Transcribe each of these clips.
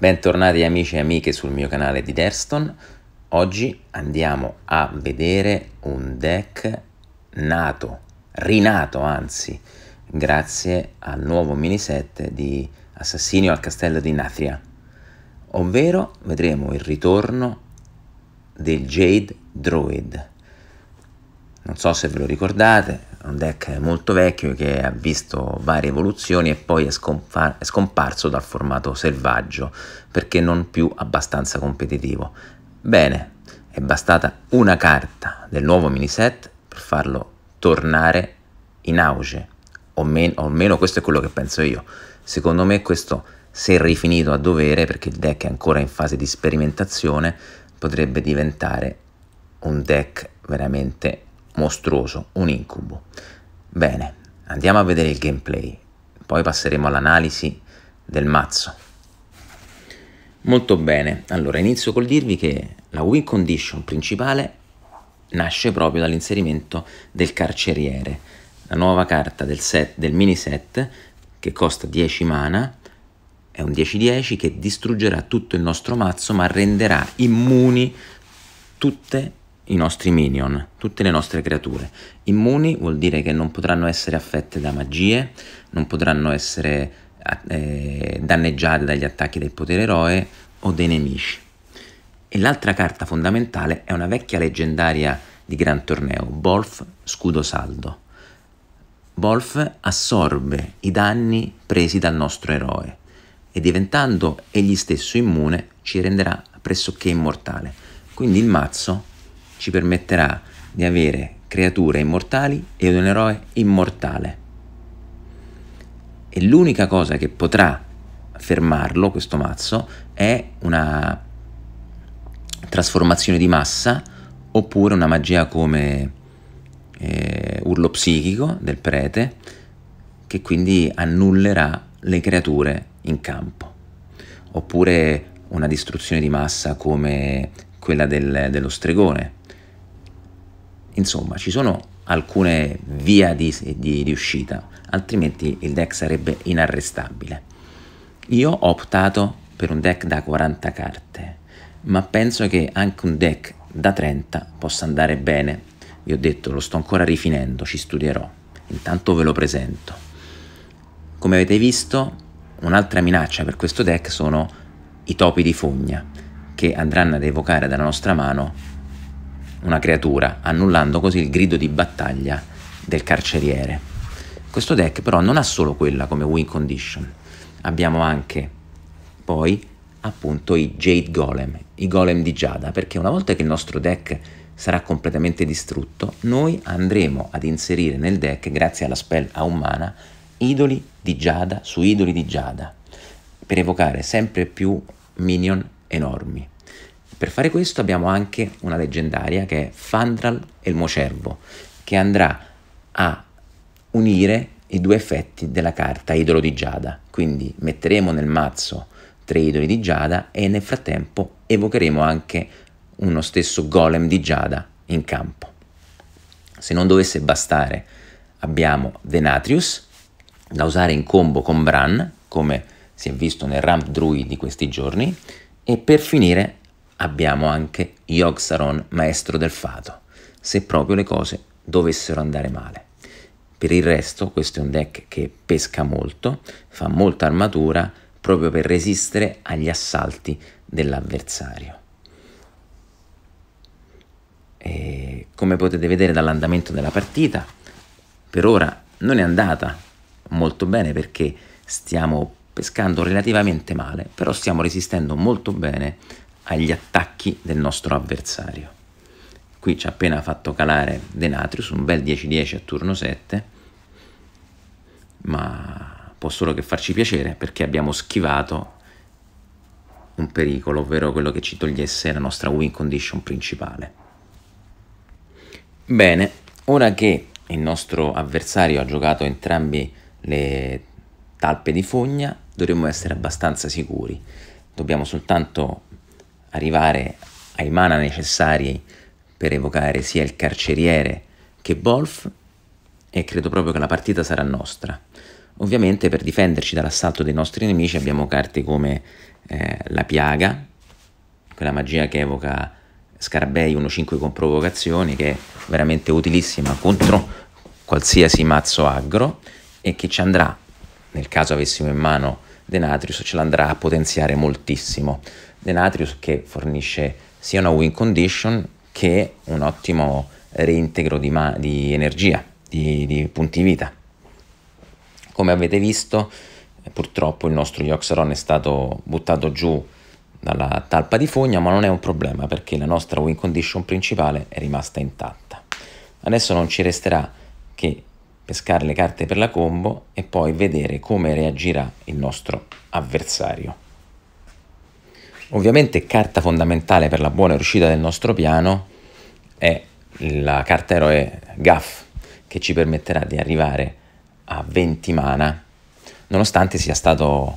Bentornati amici e amiche sul mio canale di Derston. Oggi andiamo a vedere un deck nato, rinato anzi, grazie al nuovo mini set di Assassinio al Castello di Nathria. Ovvero vedremo il ritorno del Jade Druid. Non so se ve lo ricordate, un deck molto vecchio che ha visto varie evoluzioni e poi è, scompa- è scomparso dal formato selvaggio perché non più abbastanza competitivo. Bene, è bastata una carta del nuovo mini set per farlo tornare in auge, o, men- o almeno questo è quello che penso io. Secondo me questo, se rifinito a dovere, perché il deck è ancora in fase di sperimentazione, potrebbe diventare un deck veramente mostruoso, un incubo. Bene, andiamo a vedere il gameplay, poi passeremo all'analisi del mazzo. Molto bene, allora inizio col dirvi che la win condition principale nasce proprio dall'inserimento del carceriere, la nuova carta del, set, del mini set che costa 10 mana, è un 10-10 che distruggerà tutto il nostro mazzo ma renderà immuni tutte le i nostri minion, tutte le nostre creature. Immuni vuol dire che non potranno essere affette da magie, non potranno essere eh, eh danneggiate dagli attacchi del potere eroe o dei nemici. E l'altra carta fondamentale è una vecchia leggendaria di gran torneo, Bolf Scudo Saldo. Bolf assorbe i danni presi dal nostro eroe e diventando egli stesso immune ci renderà pressoché immortale. Quindi il mazzo ci permetterà di avere creature immortali e un eroe immortale. E l'unica cosa che potrà fermarlo, questo mazzo, è una trasformazione di massa oppure una magia come eh, urlo psichico del prete che quindi annullerà le creature in campo oppure una distruzione di massa come quella del, dello stregone Insomma, ci sono alcune vie di, di, di uscita, altrimenti il deck sarebbe inarrestabile. Io ho optato per un deck da 40 carte, ma penso che anche un deck da 30 possa andare bene. Vi ho detto, lo sto ancora rifinendo, ci studierò. Intanto ve lo presento. Come avete visto, un'altra minaccia per questo deck sono i topi di fogna, che andranno ad evocare dalla nostra mano una creatura, annullando così il grido di battaglia del carceriere. Questo deck però non ha solo quella come win condition, abbiamo anche poi appunto i Jade Golem, i golem di Giada, perché una volta che il nostro deck sarà completamente distrutto, noi andremo ad inserire nel deck, grazie alla spell a umana, idoli di Giada su idoli di Giada, per evocare sempre più minion enormi. Per fare questo abbiamo anche una leggendaria che è Fandral e il Mocervo, che andrà a unire i due effetti della carta Idolo di Giada. Quindi metteremo nel mazzo tre idoli di Giada e nel frattempo evocheremo anche uno stesso golem di Giada in campo. Se non dovesse bastare abbiamo Denatrius da usare in combo con Bran, come si è visto nel ramp druid di questi giorni, e per finire abbiamo anche yogg maestro del fato, se proprio le cose dovessero andare male. Per il resto questo è un deck che pesca molto, fa molta armatura proprio per resistere agli assalti dell'avversario. come potete vedere dall'andamento della partita, per ora non è andata molto bene perché stiamo pescando relativamente male, però stiamo resistendo molto bene agli attacchi del nostro avversario. Qui ci ha appena fatto calare Denatrius, un bel 10-10 a turno 7, ma può solo che farci piacere perché abbiamo schivato un pericolo, ovvero quello che ci togliesse la nostra win condition principale. Bene, ora che il nostro avversario ha giocato entrambi le talpe di fogna, dovremmo essere abbastanza sicuri. Dobbiamo soltanto arrivare ai mana necessari per evocare sia il carceriere che Wolf e credo proprio che la partita sarà nostra. Ovviamente per difenderci dall'assalto dei nostri nemici abbiamo carte come eh, la piaga, quella magia che evoca Scarabei 1-5 con provocazioni che è veramente utilissima contro qualsiasi mazzo aggro e che ci andrà, nel caso avessimo in mano Denatrius, ce l'andrà a potenziare moltissimo. Denatrius che fornisce sia una win condition che un ottimo reintegro di, ma- di energia, di, di, punti vita. Come avete visto, eh, purtroppo il nostro Yoxeron è stato buttato giù dalla talpa di fogna, ma non è un problema perché la nostra win condition principale è rimasta intatta. Adesso non ci resterà che pescare le carte per la combo e poi vedere come reagirà il nostro avversario. Ovviamente carta fondamentale per la buona riuscita del nostro piano è la carta eroe GAF che ci permetterà di arrivare a 20 mana nonostante sia stato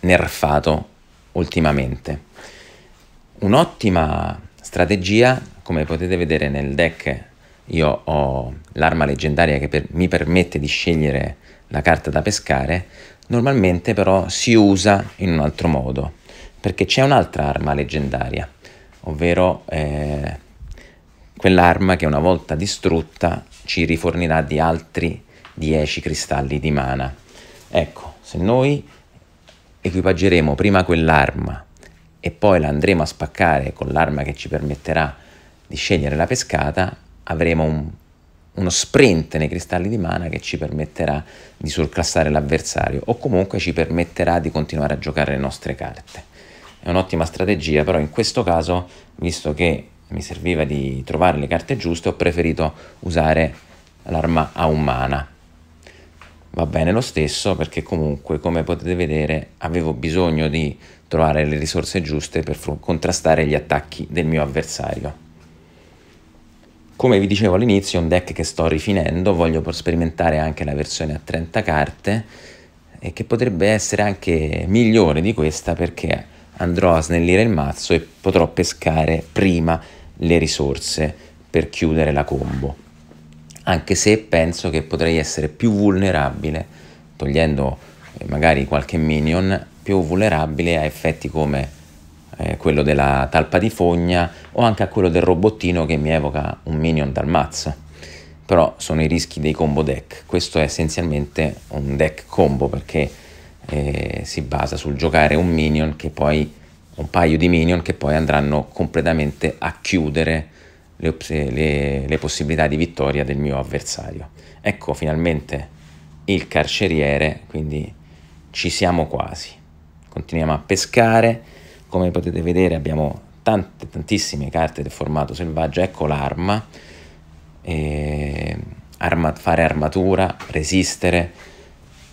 nerfato ultimamente. Un'ottima strategia, come potete vedere nel deck io ho l'arma leggendaria che per, mi permette di scegliere la carta da pescare, normalmente però si usa in un altro modo perché c'è un'altra arma leggendaria, ovvero eh, quell'arma che una volta distrutta ci rifornirà di altri 10 cristalli di mana. Ecco, se noi equipaggeremo prima quell'arma e poi la andremo a spaccare con l'arma che ci permetterà di scegliere la pescata, avremo un, uno sprint nei cristalli di mana che ci permetterà di surclassare l'avversario o comunque ci permetterà di continuare a giocare le nostre carte è un'ottima strategia, però in questo caso, visto che mi serviva di trovare le carte giuste, ho preferito usare l'arma a umana. Va bene lo stesso perché comunque, come potete vedere, avevo bisogno di trovare le risorse giuste per contrastare gli attacchi del mio avversario. Come vi dicevo all'inizio, è un deck che sto rifinendo, voglio sperimentare anche la versione a 30 carte e che potrebbe essere anche migliore di questa perché andrò a snellire il mazzo e potrò pescare prima le risorse per chiudere la combo. Anche se penso che potrei essere più vulnerabile, togliendo eh, magari qualche minion, più vulnerabile a effetti come eh, quello della talpa di fogna o anche a quello del robottino che mi evoca un minion dal mazzo però sono i rischi dei combo deck. Questo è essenzialmente un deck combo perché eh, si basa sul giocare un minion che poi un paio di minion che poi andranno completamente a chiudere le, le, le possibilità di vittoria del mio avversario. Ecco finalmente il carceriere, quindi ci siamo quasi. Continuiamo a pescare, come potete vedere abbiamo tante, tantissime carte del formato selvaggio, ecco l'arma, eh, arma, fare armatura, resistere,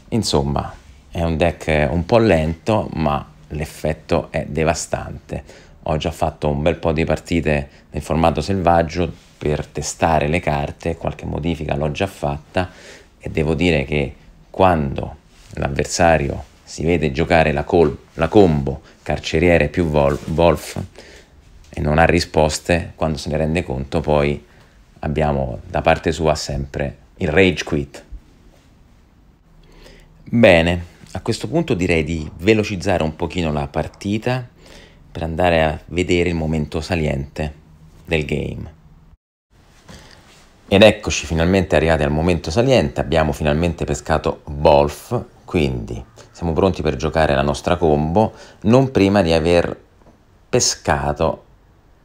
insomma è un deck un po' lento, ma l'effetto è devastante. Ho già fatto un bel po' di partite nel formato selvaggio per testare le carte, qualche modifica l'ho già fatta e devo dire che quando l'avversario si vede giocare la, col- la combo carceriere più vol- Wolf e non ha risposte, quando se ne rende conto poi abbiamo da parte sua sempre il rage quit. Bene, a questo punto direi di velocizzare un pochino la partita per andare a vedere il momento saliente del game. Ed eccoci finalmente arrivati al momento saliente, abbiamo finalmente pescato Wolf, quindi siamo pronti per giocare la nostra combo, non prima di aver pescato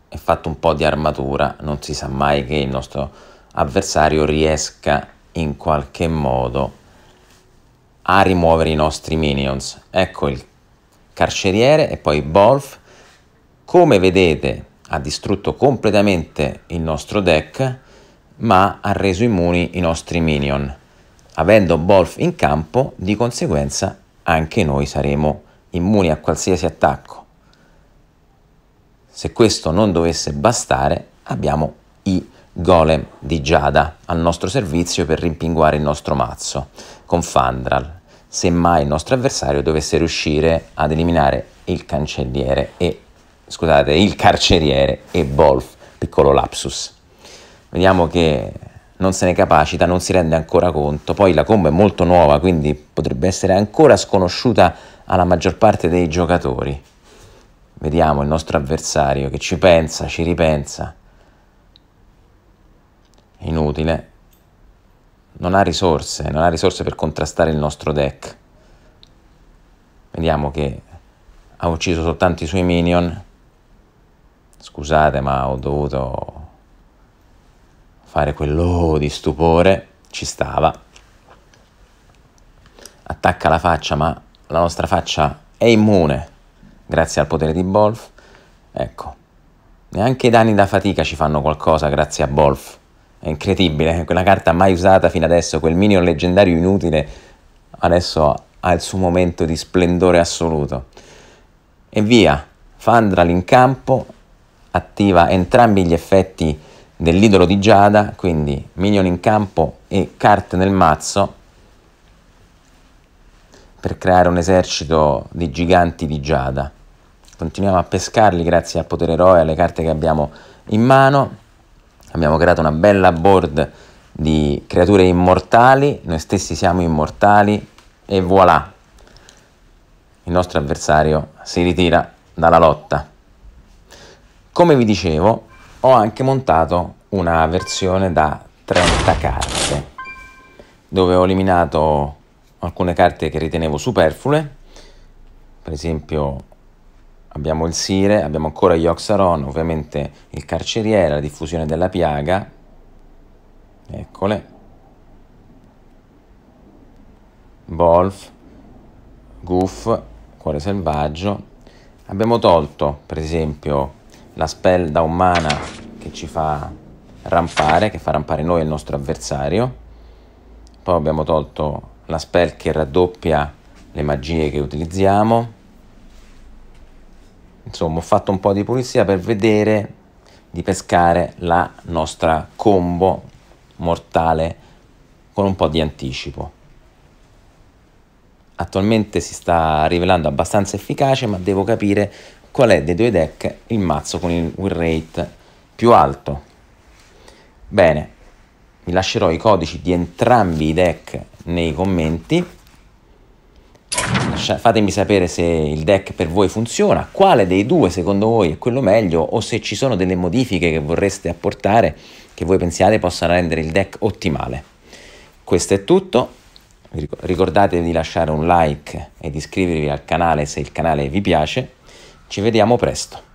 e fatto un po' di armatura, non si sa mai che il nostro avversario riesca in qualche modo a a rimuovere i nostri minions. Ecco il carceriere e poi Bolf. Come vedete ha distrutto completamente il nostro deck ma ha reso immuni i nostri minion. Avendo Bolf in campo, di conseguenza anche noi saremo immuni a qualsiasi attacco. Se questo non dovesse bastare, abbiamo i golem di Giada al nostro servizio per rimpinguare il nostro mazzo con Fandral, se mai il nostro avversario dovesse riuscire ad eliminare il cancelliere e scusate, il carceriere e Wolf, piccolo lapsus. Vediamo che non se ne capacita, non si rende ancora conto. Poi la combo è molto nuova, quindi potrebbe essere ancora sconosciuta alla maggior parte dei giocatori. Vediamo il nostro avversario che ci pensa, ci ripensa inutile, non ha risorse, non ha risorse per contrastare il nostro deck. Vediamo che ha ucciso soltanto i suoi minion. Scusate, ma ho dovuto fare quello di stupore. Ci stava. Attacca la faccia, ma la nostra faccia è immune grazie al potere di Bolf. Ecco, neanche i danni da fatica ci fanno qualcosa grazie a Bolf. È incredibile, eh. quella carta mai usata fino adesso, quel minion leggendario inutile, adesso ha il suo momento di splendore assoluto. E via, Fandral in campo, attiva entrambi gli effetti dell'idolo di Giada, quindi minion in campo e carte nel mazzo, per creare un esercito di giganti di Giada. Continuiamo a pescarli grazie al potere eroe e alle carte che abbiamo in mano abbiamo creato una bella board di creature immortali, noi stessi siamo immortali e voilà, il nostro avversario si ritira dalla lotta. Come vi dicevo, ho anche montato una versione da 30 carte, dove ho eliminato alcune carte che ritenevo superflue, per esempio Abbiamo il Sire, abbiamo ancora gli Oxaron, ovviamente il carceriere, la diffusione della piaga. Eccole. Bolf, Goof, Cuore Selvaggio. Abbiamo tolto, per esempio, la spell da umana che ci fa rampare, che fa rampare noi e il nostro avversario. Poi abbiamo tolto la spell che raddoppia le magie che utilizziamo insomma ho fatto un po' di pulizia per vedere di pescare la nostra combo mortale con un po' di anticipo attualmente si sta rivelando abbastanza efficace ma devo capire qual è dei due deck il mazzo con il win rate più alto bene vi lascerò i codici di entrambi i deck nei commenti Lascia, cioè, fatemi sapere se il deck per voi funziona, quale dei due secondo voi è quello meglio o se ci sono delle modifiche che vorreste apportare che voi pensiate possano rendere il deck ottimale. Questo è tutto, ricordatevi di lasciare un like e di iscrivervi al canale se il canale vi piace, ci vediamo presto.